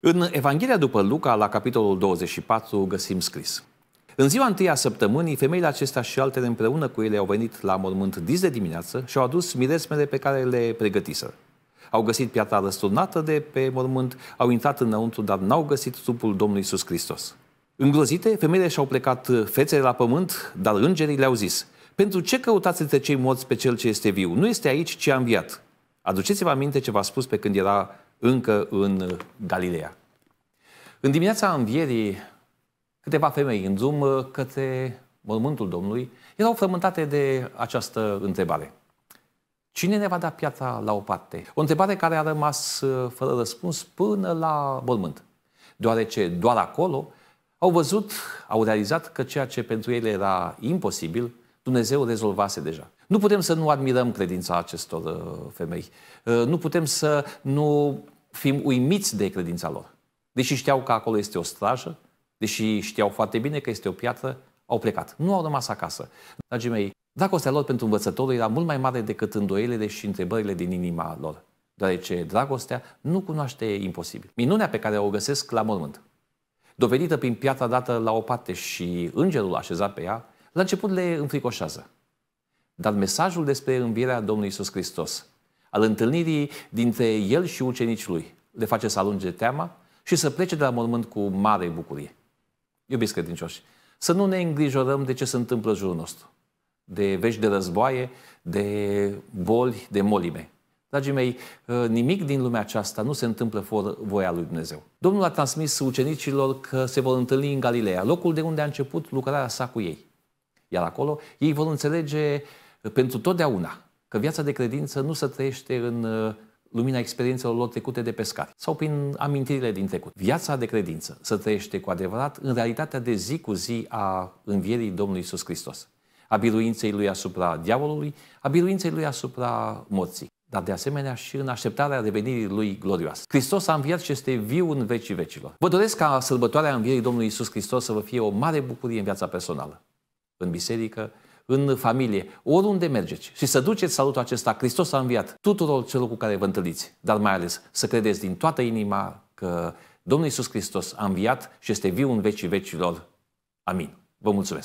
În Evanghelia după Luca, la capitolul 24, găsim scris. În ziua întâia săptămânii, femeile acestea și altele împreună cu ele au venit la mormânt dis de dimineață și au adus miresmele pe care le pregătiseră. Au găsit piatra răsturnată de pe mormânt, au intrat înăuntru, dar n-au găsit trupul Domnului Iisus Hristos. Îngrozite, femeile și-au plecat fețele la pământ, dar îngerii le-au zis, Pentru ce căutați între cei morți pe cel ce este viu? Nu este aici, ci a înviat. Aduceți-vă aminte ce v-a spus pe când era încă în Galileea. În dimineața învierii, câteva femei în zoom uh, către mormântul Domnului erau frământate de această întrebare. Cine ne va da piața la o parte? O întrebare care a rămas uh, fără răspuns până la mormânt, deoarece doar acolo au văzut, au realizat că ceea ce pentru ele era imposibil, Dumnezeu rezolvase deja. Nu putem să nu admirăm credința acestor uh, femei. Uh, nu putem să nu fim uimiți de credința lor. Deși știau că acolo este o strajă, deși știau foarte bine că este o piatră, au plecat. Nu au rămas acasă. Dragii mei, dragostea lor pentru învățătorul era mult mai mare decât îndoielile și întrebările din inima lor, deoarece dragostea nu cunoaște imposibil. Minunea pe care o găsesc la mormânt, dovedită prin piatra dată la o parte și îngerul așezat pe ea, la început le înfricoșează. Dar mesajul despre învierea Domnului Isus Hristos, al întâlnirii dintre El și ucenicii Lui, le face să alunge teama și să plece de la mormânt cu mare bucurie. Iubiți credincioși, să nu ne îngrijorăm de ce se întâmplă în jurul nostru, de vești de războaie, de boli, de molime. Dragii mei, nimic din lumea aceasta nu se întâmplă fără voia lui Dumnezeu. Domnul a transmis ucenicilor că se vor întâlni în Galileea, locul de unde a început lucrarea sa cu ei. Iar acolo ei vor înțelege pentru totdeauna că viața de credință nu se trăiește în uh, lumina experiențelor lor trecute de pescari sau prin amintirile din trecut. Viața de credință se trăiește cu adevărat în realitatea de zi cu zi a învierii Domnului Isus Hristos, a biruinței lui asupra diavolului, a biruinței lui asupra morții dar de asemenea și în așteptarea revenirii Lui glorioasă. Hristos a înviat și este viu în vecii vecilor. Vă doresc ca sărbătoarea învierii Domnului Isus Hristos să vă fie o mare bucurie în viața personală, în biserică, în familie, oriunde mergeți și să duceți salutul acesta, Hristos a înviat tuturor celor cu care vă întâlniți, dar mai ales să credeți din toată inima că Domnul Iisus Hristos a înviat și este viu în vecii vecilor. Amin. Vă mulțumesc!